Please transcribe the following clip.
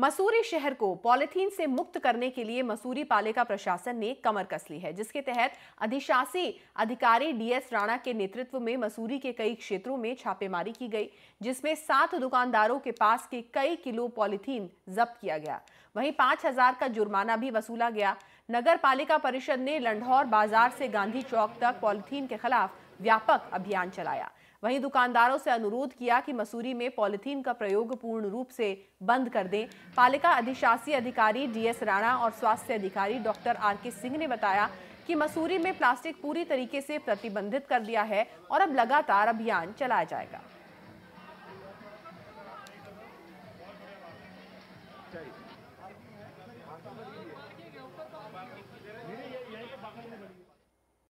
मसूरी शहर को पॉलिथीन से मुक्त करने के लिए मसूरी पालिका प्रशासन ने कमर कस ली है जिसके तहत अधिशासी अधिकारी डीएस राणा के नेतृत्व में मसूरी के कई क्षेत्रों में छापेमारी की गई जिसमें सात दुकानदारों के पास के कई किलो पॉलिथीन जब्त किया गया वहीं पांच हजार का जुर्माना भी वसूला गया नगर पालिका परिषद ने लंढौर बाजार से गांधी चौक तक पॉलिथीन के खिलाफ व्यापक अभियान चलाया वहीं दुकानदारों से अनुरोध किया कि मसूरी में पॉलीथीन का प्रयोग पूर्ण रूप से बंद कर दें पालिका अधिशासी अधिकारी डीएस राणा और स्वास्थ्य अधिकारी डॉक्टर आर के सिंह ने बताया कि मसूरी में प्लास्टिक पूरी तरीके से प्रतिबंधित कर दिया है और अब लगातार अभियान चलाया जाएगा